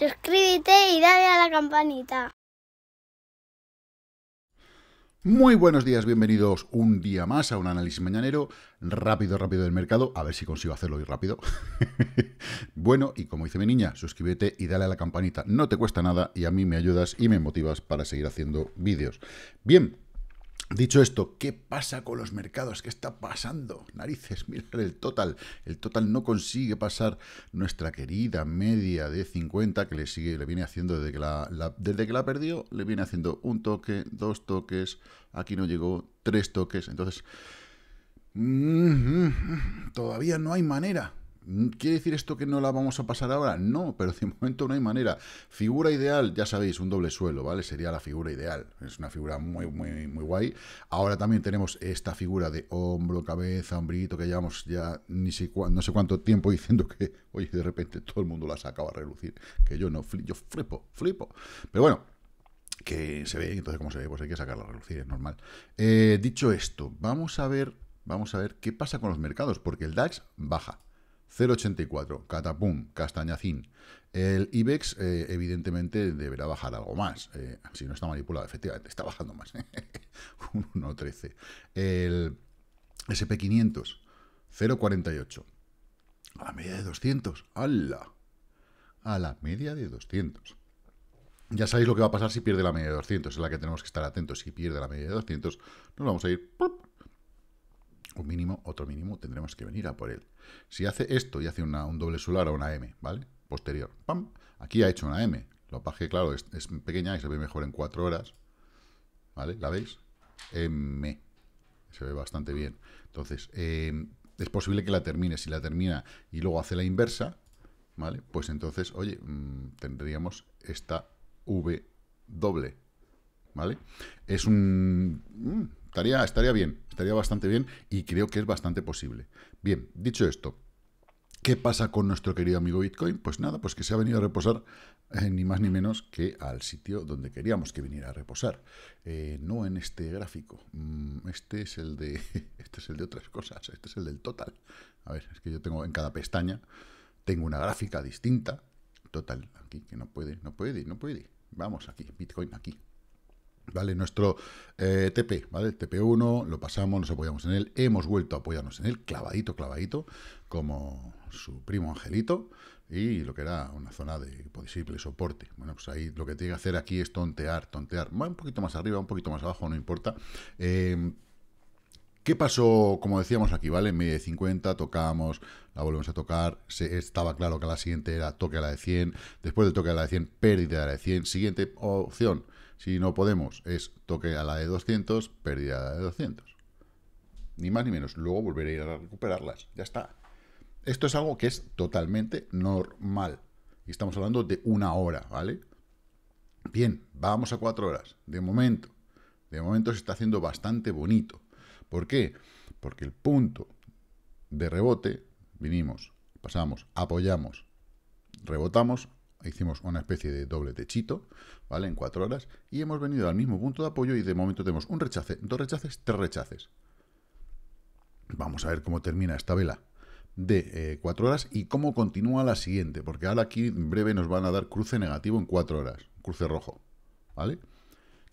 Suscríbete y dale a la campanita. Muy buenos días, bienvenidos un día más a un análisis mañanero rápido, rápido del mercado. A ver si consigo hacerlo y rápido. bueno, y como dice mi niña, suscríbete y dale a la campanita. No te cuesta nada y a mí me ayudas y me motivas para seguir haciendo vídeos. Bien, Dicho esto, ¿qué pasa con los mercados? ¿Qué está pasando? Narices, mirar el total. El total no consigue pasar nuestra querida media de 50 que le sigue, le viene haciendo desde que la, desde que la perdió, le viene haciendo un toque, dos toques, aquí no llegó, tres toques. Entonces, mm, mm, mm, todavía no hay manera ¿Quiere decir esto que no la vamos a pasar ahora? No, pero de momento no hay manera. Figura ideal, ya sabéis, un doble suelo, ¿vale? Sería la figura ideal. Es una figura muy, muy, muy guay. Ahora también tenemos esta figura de hombro, cabeza, hombrito, que llevamos ya ni no sé cuánto tiempo diciendo que, oye, de repente todo el mundo la sacaba a relucir. Que yo no, yo flipo, flipo. Pero bueno, que se ve, entonces cómo se ve, pues hay que sacarla a relucir, es normal. Eh, dicho esto, vamos a ver, vamos a ver qué pasa con los mercados, porque el DAX baja. 0,84, Catapum, Castañacín. El IBEX, eh, evidentemente, deberá bajar algo más. Eh, si no está manipulado, efectivamente, está bajando más. 1,13. El SP500, 0,48. A la media de 200. ¡Hala! A la media de 200. Ya sabéis lo que va a pasar si pierde la media de 200. Es la que tenemos que estar atentos. Si pierde la media de 200, nos vamos a ir ¡pum! un mínimo, otro mínimo, tendremos que venir a por él. Si hace esto y hace una, un doble solar o una M, ¿vale? Posterior, ¡pam! Aquí ha hecho una M. Lo paje, claro, es, pequeña y se ve mejor en cuatro horas. ¿Vale? ¿La veis? M. Se ve bastante bien. Entonces, em, es posible que la termine. Si la termina y luego hace la inversa, ¿vale? Pues entonces, oye, mm, tendríamos esta V doble, ¿vale? Es un... Mm, Estaría, estaría bien, estaría bastante bien y creo que es bastante posible. Bien, dicho esto, ¿Qué pasa con nuestro querido amigo Bitcoin? Pues nada, pues que se ha venido a reposar eh, ni más ni menos que al sitio donde queríamos que viniera a reposar. Eh, no en este gráfico. Mm, este es el de. Este es el de otras cosas. Este es el del total. A ver, es que yo tengo en cada pestaña. Tengo una gráfica distinta. Total, aquí, que no puede, no puede, no puede. Vamos aquí, Bitcoin aquí. ¿Vale? Nuestro eh, TP, ¿vale? TP1, lo pasamos, nos apoyamos en él, hemos vuelto a apoyarnos en él, clavadito, clavadito, como su primo Angelito, y lo que era una zona de posible pues, soporte. Bueno, pues ahí lo que tiene que hacer aquí es tontear, tontear, un poquito más arriba, un poquito más abajo, no importa. Em, ¿Qué pasó? Como decíamos aquí, ¿vale? En media de 50, tocamos, la volvemos a tocar, se, estaba claro que la siguiente era toque a la de 100, después del toque a la de 100, pérdida a la de 100, siguiente opción, si no podemos, es toque a la de 200, pérdida de 200. Ni más ni menos. Luego volveré a ir a recuperarlas. Ya está. Esto es algo que es totalmente normal. Y estamos hablando de una hora, ¿vale? Bien, vamos a cuatro horas. De momento. De momento se está haciendo bastante bonito. ¿Por qué? Porque el punto de rebote, vinimos, pasamos, apoyamos, rebotamos, hicimos una especie de doble techito, ¿vale? En cuatro horas, y hemos venido al mismo punto de apoyo y de momento tenemos un rechace, dos rechaces, tres rechaces. Vamos a ver cómo termina esta vela de 4 eh, cuatro horas y cómo continúa la siguiente, porque ahora aquí en breve nos van a dar cruce negativo en cuatro horas, cruce rojo, ¿vale?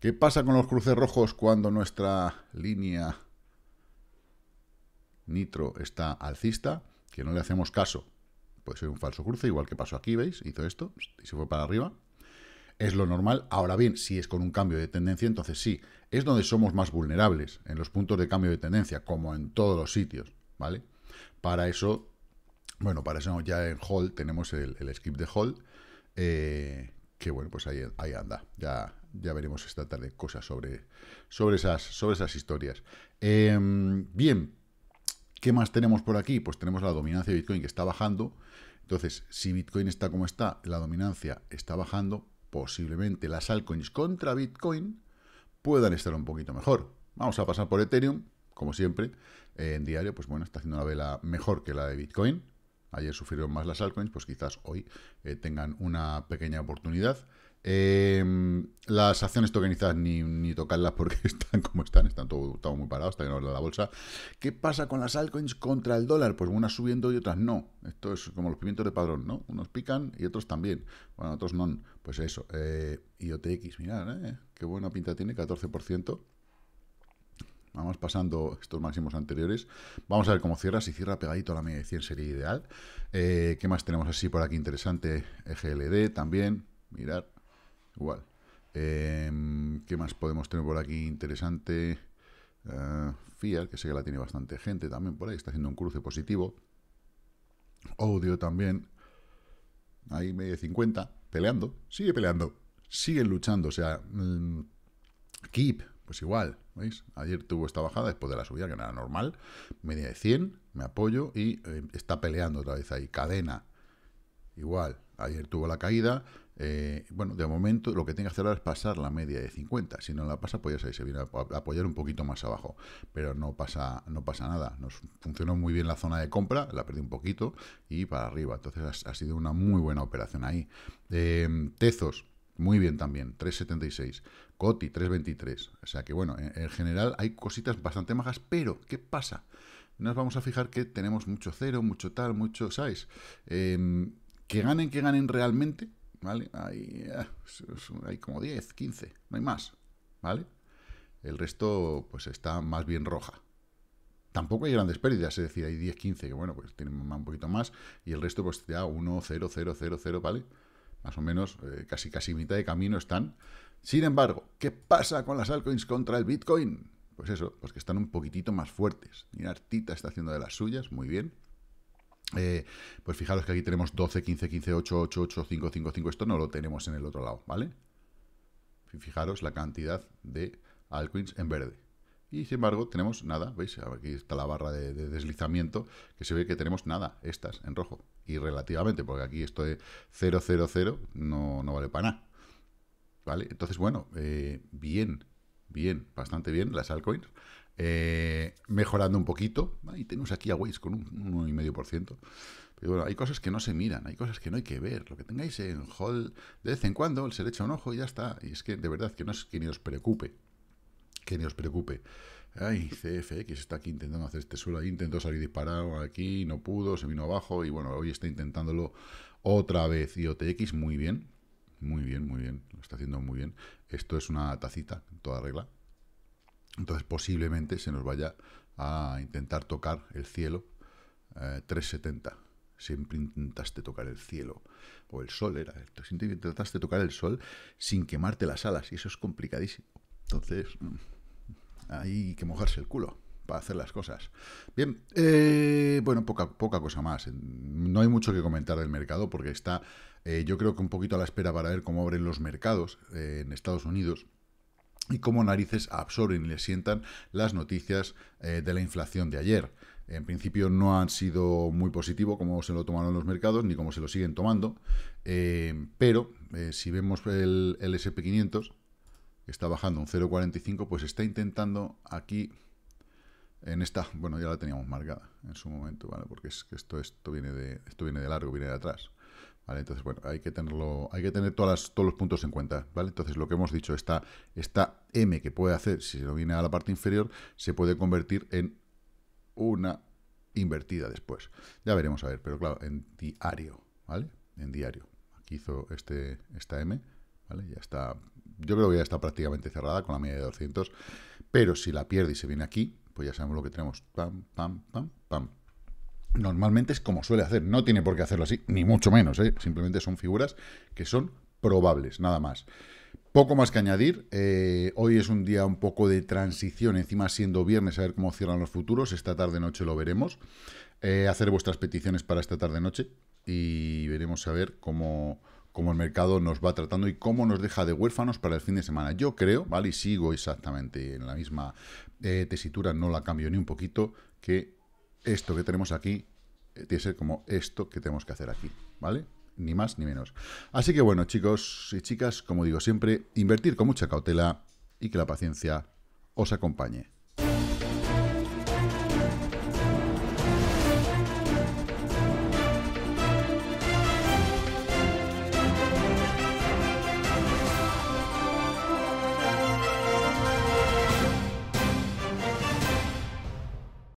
¿Qué pasa con los cruces rojos cuando nuestra línea nitro está alcista? Que no le hacemos caso Puede ser un falso cruce, igual que pasó aquí, ¿veis? Hizo esto y se fue para arriba. Es lo normal. Ahora bien, si es con un cambio de tendencia, entonces sí, es donde somos más vulnerables, en los puntos de cambio de tendencia, como en todos los sitios, ¿vale? Para eso, bueno, para eso ya en Hall tenemos el, skip de Hall. Eh, que bueno, pues ahí, ahí anda. Ya, ya veremos esta tarde cosas sobre, sobre, esas, sobre esas historias. Em, bien, ¿Qué más tenemos por aquí? Pues tenemos la dominancia de Bitcoin que está bajando. Entonces, si Bitcoin está como está, la dominancia está bajando, posiblemente las altcoins contra Bitcoin puedan estar un poquito mejor. Vamos a pasar por Ethereum, como siempre, eh, en diario, pues bueno, está haciendo una vela mejor que la de Bitcoin. Ayer sufrieron más las altcoins, pues quizás hoy eh, tengan una pequeña oportunidad. Em, las acciones tokenizadas ni, tocarlas porque están como están, están todo, todo muy parados, está de la bolsa. ¿Qué pasa con las altcoins contra el dólar? Pues unas subiendo y otras no. Esto es como los pimientos de padrón, ¿no? Unos pican y otros también. Bueno, otros no. Pues eso. Eh, IOTX, mirad, ¿eh? Qué buena pinta tiene, 14%. Vamos pasando estos máximos anteriores. Vamos a ver cómo cierra. Si cierra pegadito a la media de 100 sería ideal. Eh, ¿Qué más tenemos así por aquí interesante? EGLD también. mirad Igual. Em, ¿Qué más podemos tener por aquí interesante? Eh, Fiat, que sé que la tiene bastante gente también por ahí, está haciendo un cruce positivo. Audio también. Ahí medio 50, peleando, sigue peleando, siguen luchando. O sea, mm, Keep, pues igual, ¿veis? Ayer tuvo esta bajada después de la subida, que no era normal. Media de 100, me apoyo y eh, está peleando otra vez ahí. Cadena, igual. Ayer tuvo la caída, eh, bueno, de momento lo que tiene que hacer ahora es pasar la media de 50. Si no la pasa, pues ya sabéis, se viene a apoyar un poquito más abajo. Pero no pasa, no pasa nada. Nos funcionó muy bien la zona de compra, la perdí un poquito y para arriba. Entonces ha, sido una muy buena operación ahí. Em, tezos. Muy bien también, 3.76. Coti, 3.23. O sea que bueno, en, general hay cositas bastante majas, pero ¿qué pasa? Nos vamos a fijar que tenemos mucho cero, mucho tal, mucho, ¿sabes? Em, que ganen, que ganen realmente, ¿vale? Hay, eh, como 10, 15, no hay más, ¿vale? El resto, pues está más bien roja. Tampoco hay grandes pérdidas, es decir, hay 10, 15, que bueno, pues tienen un poquito más, y el resto, pues ya 1, 0, 0, 0, 0, ¿vale? Más o menos, eh, casi casi mitad de camino están. Sin embargo, ¿qué pasa con las altcoins contra el Bitcoin? Pues eso, los pues que están un poquitito más fuertes. mira, Tita está haciendo de las suyas, muy bien. Eh, pues fijaros que aquí tenemos 12, 15, 15, 8, 8, 8, 5, 5, 5. Esto no lo tenemos en el otro lado, ¿vale? Fijaros la cantidad de altcoins en verde. Y sin embargo, tenemos nada, ¿veis? Aquí está la barra de, deslizamiento, que se ve que tenemos nada, estas en rojo. Y relativamente, porque aquí esto de 0, 0, 0 no, no vale para nada. ¿Vale? Entonces, bueno, eh, bien bien, bastante bien, las altcoins. Eh, mejorando un poquito. y tenemos aquí a Waze con un 1,5%. Pero bueno, hay cosas que no se miran, hay cosas que no hay que ver. Lo que tengáis en hold de vez en cuando, se le echa un ojo y ya está. Y es que de verdad que no es que ni os preocupe. Que ni os preocupe. Ay, CFX está aquí intentando hacer este suelo intentó salir disparado aquí, no pudo, se vino abajo y bueno, hoy está intentándolo otra vez. Y muy bien, muy bien, muy bien. Lo está haciendo muy bien. Esto es una tacita, en toda regla. Entonces posiblemente se nos vaya a intentar tocar el cielo 370. Eh, Siempre intentaste tocar el cielo. O el sol era. Siempre intentaste tocar el sol sin quemarte las alas. Y eso es complicadísimo. Entonces, mm, hay que mojarse el culo para hacer las cosas. Bien, eh, bueno, poca, poca cosa más. No hay mucho que comentar del mercado porque está eh, yo creo que un poquito a la espera para ver cómo abren los mercados eh, en Estados Unidos y cómo narices absorben y les sientan las noticias eh, de la inflación de ayer. En principio no han sido muy positivo como se lo tomaron los mercados ni como se lo siguen tomando, pero si vemos el, SP500, que está bajando un 0,45, pues está intentando aquí en esta, bueno, ya la teníamos marcada en su momento, ¿vale? Porque es que esto, esto, viene de, esto viene de largo, viene de atrás. Entonces, bueno, hay que tenerlo, hay que tener todos los puntos en cuenta, ¿vale? Entonces, lo que hemos dicho, esta, M que puede hacer, si se lo viene a la parte inferior, se puede convertir en una invertida después. Ya veremos a ver, pero claro, en diario, ¿vale? En diario. Aquí hizo este, esta M, ¿vale? Ya está, yo creo que ya está prácticamente cerrada con la media de 200, pero si la pierde y se viene aquí, pues ya sabemos lo que tenemos. Pam, pam, pam, pam normalmente es como suele hacer. No tiene por qué hacerlo así, ni mucho menos. ¿eh? Simplemente son figuras que son probables, nada más. Poco más que añadir. Eh, hoy es un día un poco de transición, encima siendo viernes, a ver cómo cierran los futuros. Esta tarde-noche lo veremos. Eh, hacer vuestras peticiones para esta tarde-noche y veremos a ver cómo, cómo el mercado nos va tratando y cómo nos deja de huérfanos para el fin de semana. Yo creo, ¿vale? Y sigo exactamente en la misma tesitura, no la cambio ni un poquito, que esto que tenemos aquí eh, tiene que ser como esto que tenemos que hacer aquí, ¿vale? Ni más ni menos. Así que bueno, chicos y chicas, como digo siempre, invertir con mucha cautela y que la paciencia os acompañe.